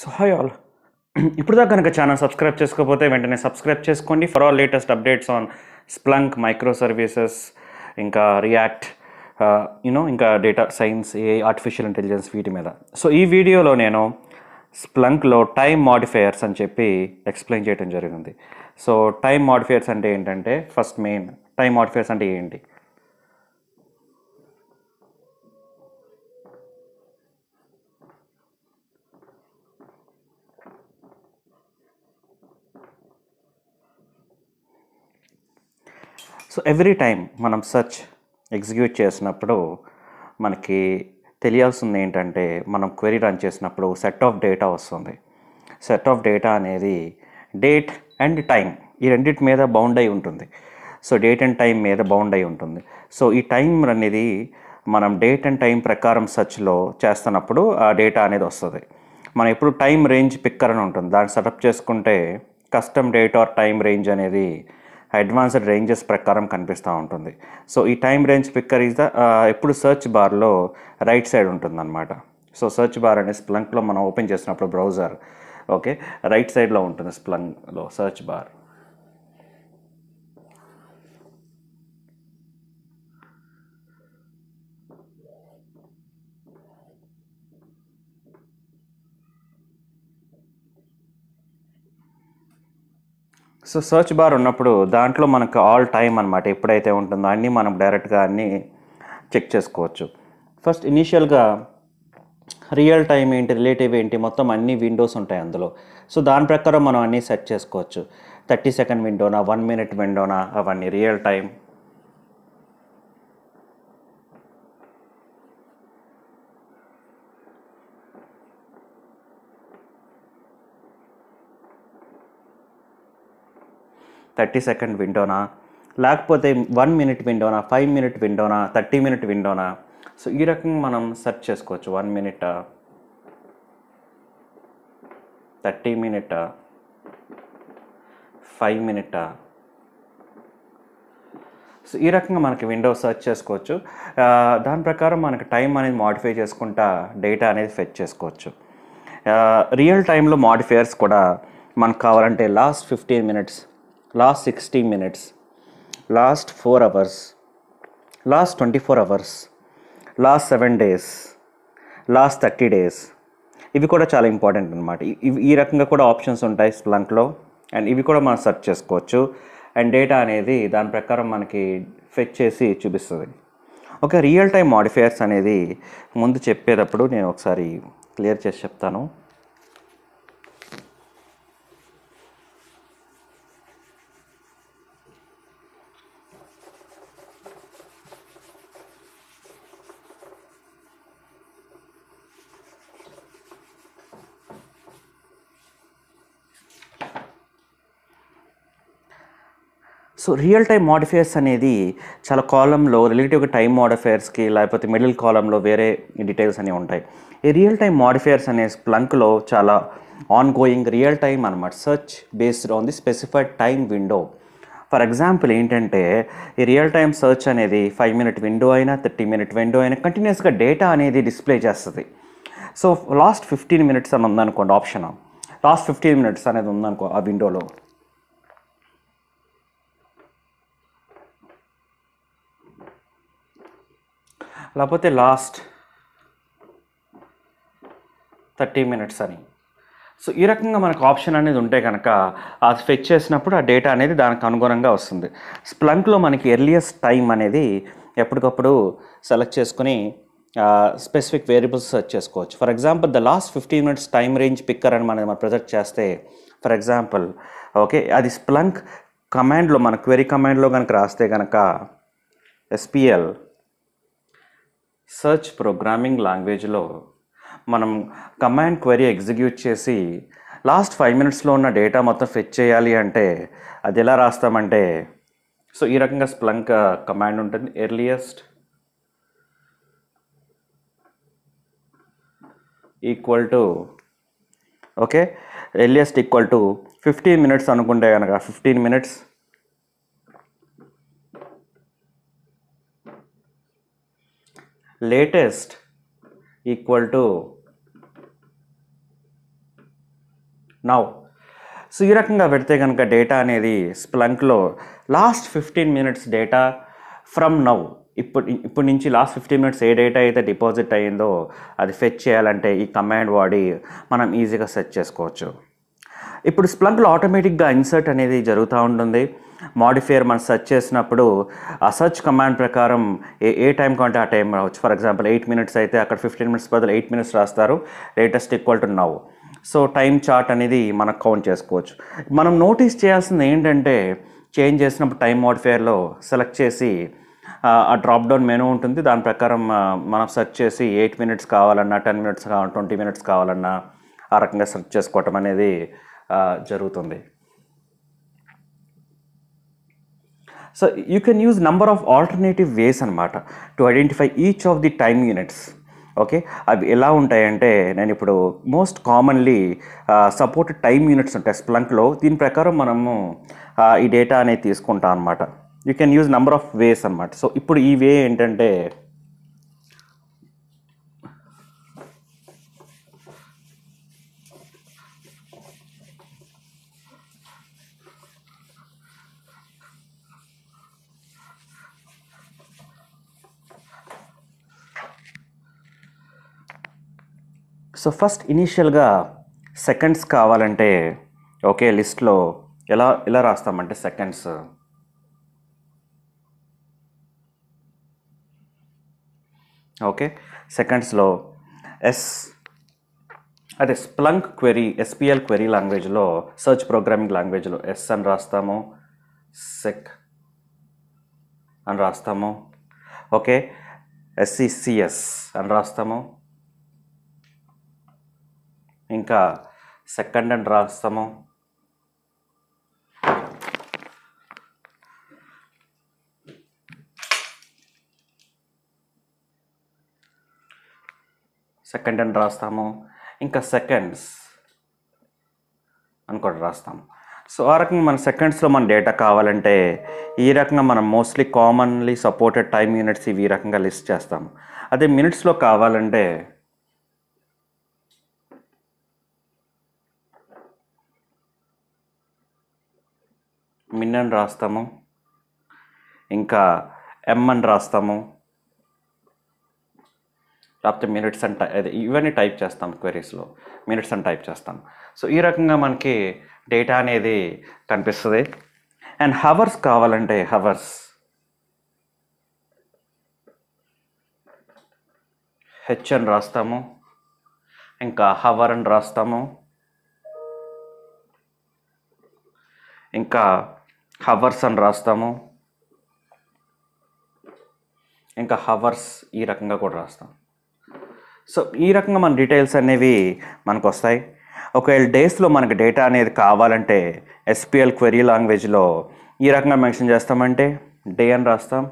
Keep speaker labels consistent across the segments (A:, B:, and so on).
A: so hi all ఇప్పుడు దాకా కనుక ఛానల్ సబ్స్క్రైబ్ చేసుకోకపోతే వెంటనే సబ్స్క్రైబ్ చేసుకోండి for all latest updates on Splunk micro services ఇంకా రియాక్ట్ యూనో uh, ఇంకా డేటా సైన్స్ ఏ ఆర్టిఫిషియల్ ఇంటెలిజెన్స్ వీటి మీద సో ఈ వీడియోలో నేను స్ప్లంక్లో టైం మాడిఫైయర్స్ అని చెప్పి ఎక్స్ప్లెయిన్ చేయడం జరిగింది సో టైమ్ మాడిఫైయర్స్ అంటే ఏంటంటే ఫస్ట్ మెయిన్ టైం మాడిఫైయర్స్ అంటే ఏంటి సో ఎవ్రీ టైం మనం సర్చ్ ఎగ్జిక్యూట్ చేసినప్పుడు మనకి తెలియాల్సింది ఏంటంటే మనం క్వెరీ రన్ చేసినప్పుడు సెట్ ఆఫ్ డేటా వస్తుంది సెట్ ఆఫ్ డేటా అనేది డేట్ అండ్ టైం ఈ రెండింటి మీద బౌండ్ అయి ఉంటుంది సో డేట్ అండ్ టైం మీద బౌండ్ అయి ఉంటుంది సో ఈ టైం అనేది మనం డేట్ అండ్ టైం ప్రకారం సర్చ్లో చేస్తున్నప్పుడు ఆ డేటా అనేది వస్తుంది మనం ఎప్పుడు టైం రేంజ్ పిక్కర్ అని ఉంటుంది దాన్ని సెటప్ చేసుకుంటే custom date or time range అనేది అడ్వాన్స్డ్ రేంజెస్ ప్రకారం కనిపిస్తూ ఉంటుంది సో ఈ time range picker is the ఎప్పుడు సెర్చ్ బార్లో రైట్ సైడ్ ఉంటుందన్నమాట సో సెర్చ్ బార్ అనే స్ప్లంక్లో మనం ఓపెన్ చేసినప్పుడు బ్రౌజర్ ఓకే రైట్ సైడ్లో ఉంటుంది స్ప్లంక్లో search bar so search bar ఉన్నప్పుడు దాంట్లో మనకు ఆల్ టైం అనమాట ఎప్పుడైతే ఉంటుందో అన్నీ మనం డైరెక్ట్గా అన్నీ చెక్ చేసుకోవచ్చు ఫస్ట్ ఇనీషియల్గా రియల్ టైం ఏంటి రిలేటివ్ ఏంటి మొత్తం అన్ని విండోస్ ఉంటాయి అందులో సో దాని ప్రకారం మనం అన్నీ సెట్ చేసుకోవచ్చు థర్టీ సెకండ్ విండోనా వన్ మినిట్ విండోనా అవన్నీ రియల్ టైం థర్టీ సెకండ్ విండోనా లేకపోతే వన్ మినిట్ విండోనా ఫైవ్ మినిట్ విండోనా థర్టీ మినిట్ విండోనా సో ఈ రకంగా మనం సెర్చ్ చేసుకోవచ్చు one minute thirty minute five minute so ఈ రకంగా మనకి విండో సెర్చ్ చేసుకోవచ్చు దాని ప్రకారం మనకి టైం అనేది మాడిఫై చేసుకుంటా డేటా అనేది ఫెచ్ చేసుకోవచ్చు రియల్ టైంలో మాడిఫైయర్స్ కూడా మనకు కావాలంటే last fifteen minutes last sixty minutes last four hours last twenty four hours last seven days last thirty days ఇవి కూడా చాలా ఇంపార్టెంట్ అనమాట ఇవి ఈ రకంగా కూడా ఆప్షన్స్ ఉంటాయి స్ప్లంక్లో అండ్ ఇవి కూడా మనం సెర్చ్ చేసుకోవచ్చు అండ్ డేటా అనేది దాని ప్రకారం మనకి ఫెచ్ చేసి చూపిస్తుంది ఓకే రియల్ టైం మాడిఫైయర్స్ అనేది ముందు చెప్పేటప్పుడు నేను ఒకసారి క్లియర్ చేసి చెప్తాను సో రియల్ టైం మోడిఫైర్స్ అనేది చాలా కాలంలో రిలేటివ్గా టైం మోడిఫైర్స్కి లేకపోతే మిడిల్ కాలంలో వేరే డీటెయిల్స్ అనేవి ఉంటాయి ఈ రియల్ టైం మోడిఫైర్స్ అనే ప్లంక్లో చాలా ఆన్ గోయింగ్ రియల్ టైం అనమాట search based on the specified time window for example ఏంటంటే ఈ రియల్ టైం సర్చ్ అనేది ఫైవ్ మినిట్ విండో అయినా థర్టీ మినిట్ విండో అయినా కంటిన్యూస్గా డేటా అనేది డిస్ప్లే చేస్తుంది సో లాస్ట్ ఫిఫ్టీన్ మినిట్స్ అని ఉందనుకోండి ఆప్షన్ లాస్ట్ ఫిఫ్టీన్ మినిట్స్ అనేది ఉందనుకో ఆ విండోలో లేకపోతే లాస్ట్ థర్టీ మినిట్స్ అని సో ఈ రకంగా మనకు ఆప్షన్ అనేది ఉంటే కనుక అది ఫెచ్ చేసినప్పుడు ఆ డేటా అనేది దానికి అనుగుణంగా వస్తుంది స్ప్లంక్లో మనకి ఎర్లియస్ట్ టైం అనేది ఎప్పటికప్పుడు సెలెక్ట్ చేసుకుని స్పెసిఫిక్ వేరియబుల్స్ సెర్చ్ చేసుకోవచ్చు for example the last fifteen minutes time range picker అని మనం ప్రొజెక్ట్ చేస్తే ఫర్ ఎగ్జాంపుల్ ఓకే అది స్ప్లంక్ కమాండ్లో మన క్వెరీ కమాండ్లో కనుక రాస్తే కనుక ఎస్పిఎల్ సర్చ్ ప్రోగ్రామింగ్ లాంగ్వేజ్లో మనం కమాండ్ క్వరీ ఎగ్జిక్యూట్ చేసి లాస్ట్ ఫైవ్ మినిట్స్లో ఉన్న డేటా మొత్తం ఫెచ్ చేయాలి అంటే అది ఎలా రాస్తామంటే సో ఈ రకంగా స్ప్లంక్ కమాండ్ ఉంటుంది earliest equal to okay earliest equal to fifteen minutes అనుకుంటే కనుక fifteen minutes latest equal to now so ఈ రకంగా పెడితే కనుక డేటా అనేది స్ప్లంక్లో last fifteen minutes data from now ఇప్పుడు ఇప్పటి నుంచి లాస్ట్ ఫిఫ్టీన్ మినిట్స్ ఏ డేటా అయితే డిపాజిట్ అయ్యిందో అది ఫెచ్ చేయాలంటే ఈ కమాండ్ వాడి మనం ఈజీగా సెట్ చేసుకోవచ్చు ఇప్పుడు స్ప్లంక్లో ఆటోమేటిక్గా ఇన్సర్ట్ అనేది జరుగుతూ ఉంటుంది మాడిఫైయర్ మనం సెర్చ్ చేసినప్పుడు ఆ సర్చ్ కమాండ్ ప్రకారం ఏ ఏ టైం కంటే ఆ టైం రావచ్చు ఫర్ ఎగ్జాంపుల్ ఎయిట్ మినిట్స్ అయితే అక్కడ ఫిఫ్టీన్ మినిట్స్ బదులు ఎయిట్ మినిట్స్ రాస్తారు latest equal to now so time chart అనేది మనం కౌంట్ చేసుకోవచ్చు మనం నోటీస్ చేయాల్సింది ఏంటంటే చేంజ్ చేసినప్పుడు టైం మాడిఫైయర్లో సెలెక్ట్ చేసి ఆ డ్రాప్ డౌన్ మెనూ ఉంటుంది దాని ప్రకారం మనం సెర్చ్ చేసి ఎయిట్ మినిట్స్ కావాలన్నా టెన్ మినిట్స్ కావాలన్నా ట్వంటీ మినిట్స్ కావాలన్నా ఆ రకంగా సెర్చ్ చేసుకోవటం అనేది జరుగుతుంది so you can use number of alternative ways అనమాట to identify each of the time units okay అవి ఎలా ఉంటాయంటే నేను ఇప్పుడు most commonly support time units ఉంటాయి స్ప్లంక్లో దీని ప్రకారం మనము ఈ డేటా అనేది తీసుకుంటాం అనమాట you can use number of ways అనమాట సో ఇప్పుడు ఈ వే ఏంటంటే సో ఫస్ట్ ఇనీషియల్గా సెకండ్స్ కావాలంటే ఒకే లిస్ట్లో ఎలా ఎలా రాస్తామంటే సెకండ్స్ ఓకే సెకండ్స్లో ఎస్ అదే స్ప్లంక్ క్వెరీ ఎస్పిఎల్ క్వెరీ లాంగ్వేజ్లో సర్చ్ ప్రోగ్రామింగ్ లాంగ్వేజ్లో ఎస్ అని రాస్తాము సెక్ అని రాస్తాము ఓకే ఎస్సిసిఎస్ e అని రాస్తాము ఇంకా సెకండ్ హ్యాండ్ రాస్తాము సెకండ్ అండ్ రాస్తాము ఇంకా సెకండ్స్ అని కూడా రాస్తాము సో ఆ రకంగా మన సెకండ్స్లో మన డేటా కావాలంటే ఈ రకంగా మనం mostly commonly supported time units ఇవి ఈ రకంగా లిస్ట్ చేస్తాము అదే మినిట్స్లో కావాలంటే మిన్ అని రాస్తాము ఇంకా ఎం అని రాస్తాము లేకపోతే మినిట్స్ అని టై ఇవన్నీ టైప్ చేస్తాం క్వెరీస్లో మినిట్స్ అని టైప్ చేస్తాం సో ఈ రకంగా మనకి డేటా అనేది కనిపిస్తుంది అండ్ హవర్స్ కావాలంటే హవర్స్ హెచ్ అని రాస్తాము ఇంకా హవర్ అని రాస్తాము ఇంకా హవర్స్ అని రాస్తాము ఇంకా హవర్స్ ఈ రకంగా కూడా రాస్తాం సో ఈ రకంగా మన డీటెయిల్స్ అనేవి మనకు వస్తాయి ఒకవేళ డేస్లో మనకు డేటా అనేది కావాలంటే ఎస్పీఎల్ క్వెరీ లాంగ్వేజ్లో ఈ రకంగా మెన్షన్ చేస్తామంటే డే అని రాస్తాం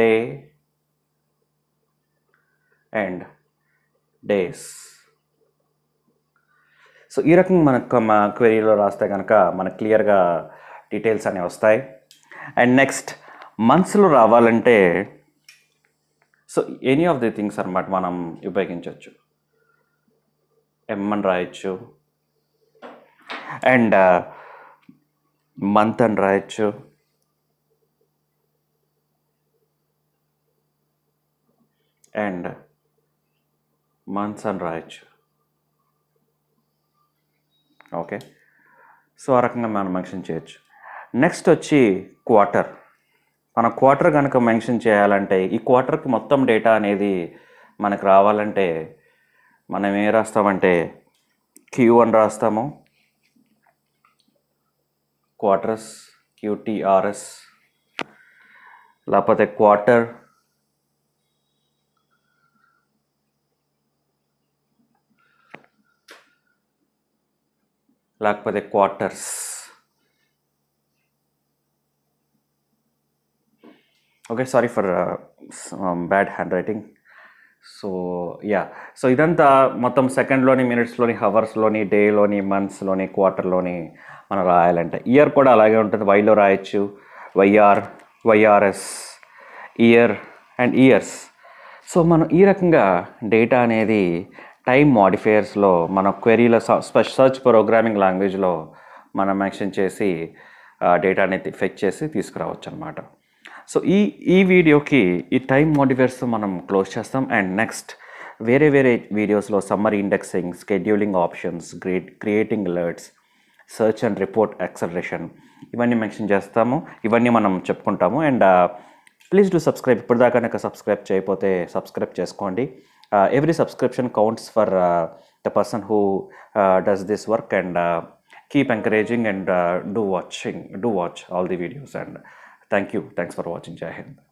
A: డే అండ్ డేస్ సో ఈ రకంగా మనకు మా క్వెరీలో రాస్తే కనుక మనకు క్లియర్గా డీటెయిల్స్ అనేవి వస్తాయి అండ్ నెక్స్ట్ మంత్స్లో రావాలంటే so any of the things అనమాట మనం ఉపయోగించవచ్చు ఎమ్మని రాయొచ్చు అండ్ మంత్ అని రాయొచ్చు అండ్ మంత్స్ uh, అని రాయొచ్చు ఓకే సో ఆ రకంగా మనం మెన్షన్ చేయొచ్చు నెక్స్ట్ వచ్చి క్వార్టర్ మన క్వార్టర్ కనుక మెన్షన్ చేయాలంటే ఈ క్వార్టర్కి మొత్తం డేటా అనేది మనకు రావాలంటే మనం ఏం రాస్తామంటే క్యూ అని రాస్తాము క్వార్టర్స్ క్యూటీఆర్ఎస్ లేకపోతే క్వార్టర్ లేకపోతే quarters okay sorry for bad handwriting so yeah so ఇదంతా మొత్తం సెకండ్లోని మినిట్స్లోని హవర్స్లోని డేలోని మంత్స్లోని క్వార్టర్లోని మనం రాయాలంటే ఇయర్ కూడా అలాగే ఉంటుంది వైలో రాయొచ్చు YR YRS year and years so మనం ఈ రకంగా డేటా అనేది టైమ్ మాడిఫైయర్స్లో మన క్వెరీల సర్చ్ ప్రోగ్రామింగ్ లాంగ్వేజ్లో మనం యాక్షన్ చేసి డేటాని ఫెచ్ చేసి తీసుకురావచ్చు అనమాట సో ఈ ఈ వీడియోకి ఈ టైం మోటివేట్స్ మనం క్లోజ్ చేస్తాం అండ్ నెక్స్ట్ వేరే వేరే వీడియోస్లో summary indexing scheduling options great creating alerts search and report acceleration ఇవన్నీ మెన్షన్ చేస్తాము ఇవన్నీ మనం చెప్పుకుంటాము అండ్ ప్లీజ్ డూ సబ్స్క్రైబ్ ఇప్పుడు దాకా సబ్స్క్రైబ్ చేయకపోతే సబ్స్క్రైబ్ చేసుకోండి uh, every subscription counts for uh, the person who uh, does this work and uh, keep encouraging and uh, do watching do watch all the videos and uh, thank you thanks for watching jai hind